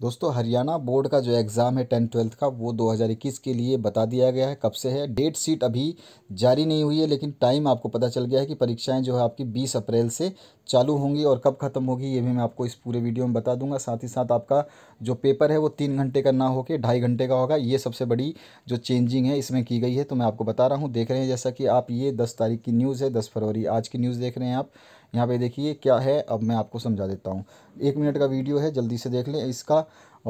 दोस्तों हरियाणा बोर्ड का जो एग्ज़ाम है टेंथ ट्वेल्थ का वो 2021 के लिए बता दिया गया है कब से है डेट सीट अभी जारी नहीं हुई है लेकिन टाइम आपको पता चल गया है कि परीक्षाएं जो है आपकी 20 अप्रैल से चालू होंगी और कब ख़त्म होगी ये भी मैं आपको इस पूरे वीडियो में बता दूंगा साथ ही साथ आपका जो पेपर है वो तीन घंटे का ना होकर ढाई घंटे का होगा ये सबसे बड़ी जो चेंजिंग है इसमें की गई है तो मैं आपको बता रहा हूँ देख रहे हैं जैसा कि आप ये दस तारीख की न्यूज़ है दस फरवरी आज की न्यूज़ देख रहे हैं आप यहाँ पे देखिए क्या है अब मैं आपको समझा देता हूँ एक मिनट का वीडियो है जल्दी से देख लें इसका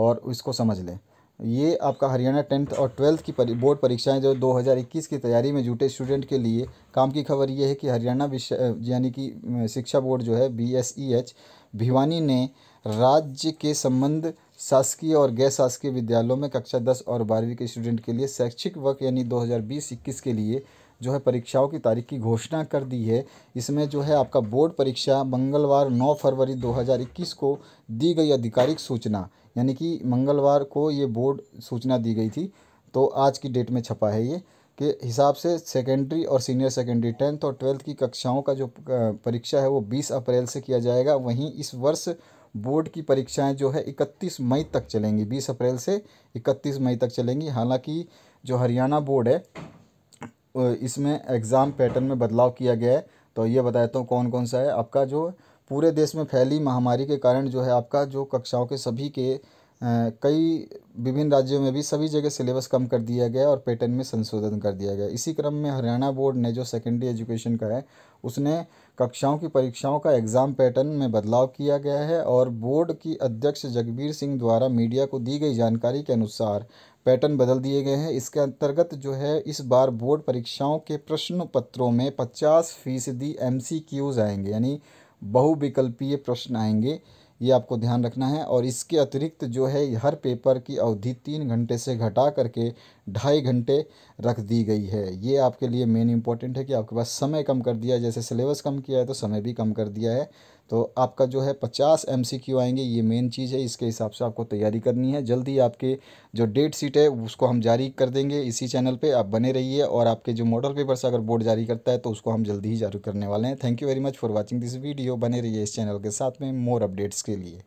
और इसको समझ लें ये आपका हरियाणा टेंथ और ट्वेल्थ की परी, बोर्ड परीक्षाएं जो 2021 की तैयारी में जुटे स्टूडेंट के लिए काम की खबर ये है कि हरियाणा विश्व यानी कि शिक्षा बोर्ड जो है B S E H Bhiwani ने राज्य के संबंध शासकीय और गैर शासकीय विद्यालयों में कक्षा 10 और बारहवीं के स्टूडेंट के लिए शैक्षिक वर्ष यानी 2020-21 के लिए जो है परीक्षाओं की तारीख की घोषणा कर दी है इसमें जो है आपका बोर्ड परीक्षा मंगलवार 9 फरवरी 2021 को दी गई आधिकारिक सूचना यानी कि मंगलवार को ये बोर्ड सूचना दी गई थी तो आज की डेट में छपा है ये के हिसाब से सेकेंडरी और सीनियर सेकेंडरी टेंथ और ट्वेल्थ की कक्षाओं का जो परीक्षा है वो 20 अप्रैल से किया जाएगा वहीं इस वर्ष बोर्ड की परीक्षाएं जो है 31 मई तक चलेंगी 20 अप्रैल से 31 मई तक चलेंगी हालांकि जो हरियाणा बोर्ड है इसमें एग्ज़ाम पैटर्न में बदलाव किया गया है तो ये बता देता हूँ कौन कौन सा है आपका जो पूरे देश में फैली महामारी के कारण जो है आपका जो कक्षाओं के सभी के कई विभिन्न राज्यों में भी सभी जगह सिलेबस कम कर दिया गया और पैटर्न में संशोधन कर दिया गया इसी क्रम में हरियाणा बोर्ड ने जो सेकेंडरी एजुकेशन का है उसने कक्षाओं की परीक्षाओं का एग्ज़ाम पैटर्न में बदलाव किया गया है और बोर्ड की अध्यक्ष जगबीर सिंह द्वारा मीडिया को दी गई जानकारी के अनुसार पैटर्न बदल दिए गए हैं इसके अंतर्गत जो है इस बार बोर्ड परीक्षाओं के प्रश्न पत्रों में पचास फीसदी एम आएंगे यानी बहुविकल्पीय प्रश्न आएंगे ये आपको ध्यान रखना है और इसके अतिरिक्त जो है हर पेपर की अवधि तीन घंटे से घटा करके ढाई घंटे रख दी गई है ये आपके लिए मेन इंपॉर्टेंट है कि आपके पास समय कम कर दिया जैसे सिलेबस कम किया है तो समय भी कम कर दिया है तो आपका जो है पचास एम सी क्यू आएंगे ये मेन चीज़ है इसके हिसाब से आपको तैयारी करनी है जल्दी आपके जो डेट सीट है उसको हम जारी कर देंगे इसी चैनल पे आप बने रहिए और आपके जो मॉडल पेपर्स अगर बोर्ड जारी करता है तो उसको हम जल्दी ही जारी करने वाले हैं thank you very much for watching this video बने रहिए इस चैनल के साथ में मोर अपडेट्स इसके लिए